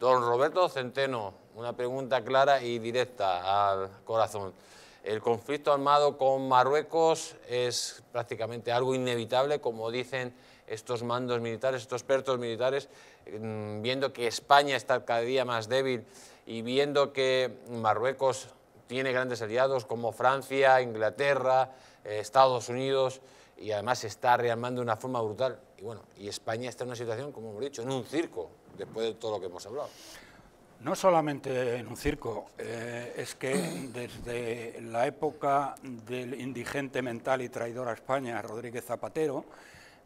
Don Roberto Centeno, una pregunta clara y directa al corazón. El conflicto armado con Marruecos es prácticamente algo inevitable, como dicen estos mandos militares, estos expertos militares, mm, viendo que España está cada día más débil y viendo que Marruecos tiene grandes aliados como Francia, Inglaterra, eh, Estados Unidos y además se está rearmando de una forma brutal. Y bueno, y España está en una situación, como hemos dicho, en un circo, después de todo lo que hemos hablado. No solamente en un circo, eh, es que desde la época del indigente mental y traidor a España, Rodríguez Zapatero,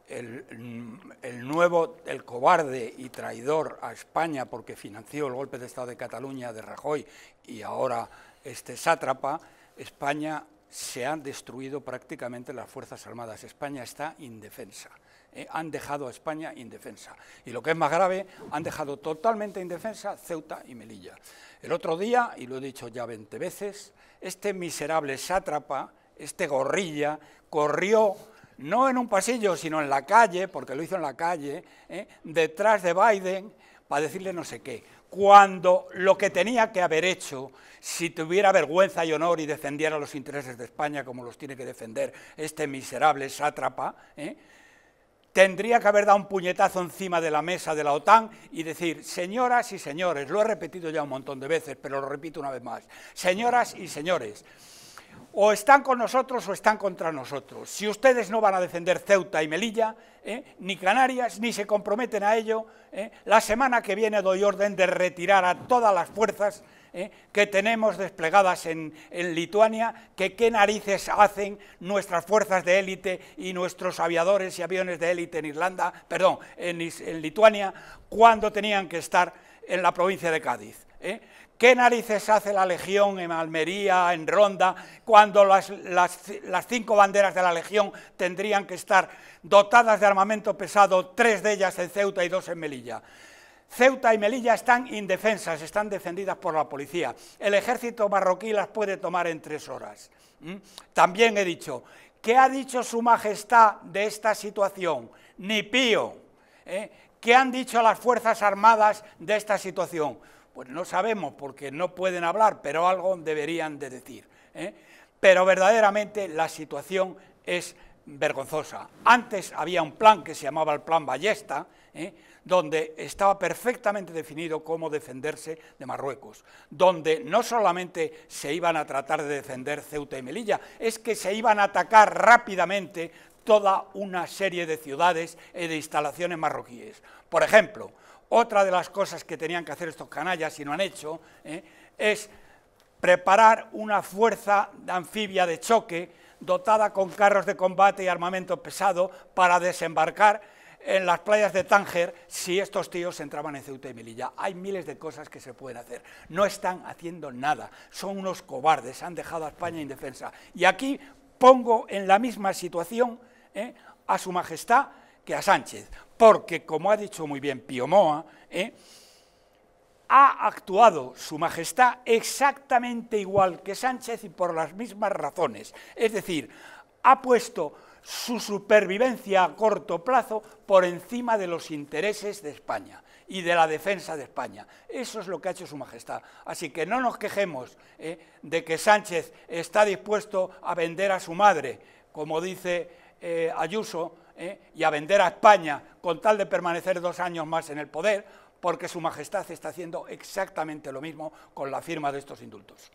el, mm, el, nuevo, el cobarde y traidor a España porque financió el golpe de Estado de Cataluña de Rajoy y ahora este sátrapa, España se han destruido prácticamente las Fuerzas Armadas. España está indefensa. ¿eh? han dejado a España indefensa. Y lo que es más grave, han dejado totalmente indefensa Ceuta y Melilla. El otro día, y lo he dicho ya 20 veces, este miserable sátrapa, este gorrilla, corrió no en un pasillo, sino en la calle, porque lo hizo en la calle, ¿eh? detrás de Biden, para decirle no sé qué cuando lo que tenía que haber hecho, si tuviera vergüenza y honor y defendiera los intereses de España como los tiene que defender este miserable sátrapa, ¿eh? tendría que haber dado un puñetazo encima de la mesa de la OTAN y decir, señoras y señores, lo he repetido ya un montón de veces, pero lo repito una vez más, señoras y señores, o están con nosotros o están contra nosotros. Si ustedes no van a defender Ceuta y Melilla, eh, ni Canarias, ni se comprometen a ello, eh, la semana que viene doy orden de retirar a todas las fuerzas eh, que tenemos desplegadas en, Lituania, que qué narices hacen nuestras fuerzas de élite y nuestros aviadores y aviones de élite en Irlanda, perdón, en Lituania, cuando tenían que estar en la provincia de Cádiz. ¿eh? ¿Qué narices hace la Legión en Almería, en Ronda, cuando las, cinco banderas de la Legión tendrían que estar dotadas de armamento pesado, tres de ellas en Ceuta y dos en Melilla? Ceuta y Melilla están indefensas, están defendidas por la policía. El ejército marroquí las puede tomar en tres horas. También he dicho, ¿qué ha dicho su majestad de esta situación? Ni pío. ¿eh? ¿Qué han dicho las Fuerzas Armadas de esta situación? Pues no sabemos porque no pueden hablar, pero algo deberían de decir. ¿eh? Pero verdaderamente la situación es vergonzosa. Antes había un plan que se llamaba el Plan Ballesta, ¿eh? donde estaba perfectamente definido cómo defenderse de Marruecos, donde no solamente se iban a tratar de defender Ceuta y Melilla, es que se iban a atacar rápidamente toda una serie de ciudades y de instalaciones marroquíes. Por ejemplo, otra de las cosas que tenían que hacer estos canallas, y no han hecho, ¿eh? es preparar una fuerza de anfibia de choque dotada con carros de combate y armamento pesado para desembarcar en las playas de Tánger si estos tíos entraban en Ceuta y Melilla. Hay miles de cosas que se pueden hacer. No están haciendo nada. Son unos cobardes. Han dejado a España indefensa. Y aquí pongo en la misma situación ¿eh? a su majestad que a Sánchez, porque como ha dicho muy bien Pío Moa, ¿eh? ha actuado su majestad exactamente igual que Sánchez y por las mismas razones, es decir, ha puesto su supervivencia a corto plazo por encima de los intereses de España y de la defensa de España. Eso es lo que ha hecho su majestad. Así que no nos quejemos ¿eh? de que Sánchez está dispuesto a vender a su madre, como dice eh, Ayuso eh, y a vender a España con tal de permanecer dos años más en el poder, porque su majestad está haciendo exactamente lo mismo con la firma de estos indultos.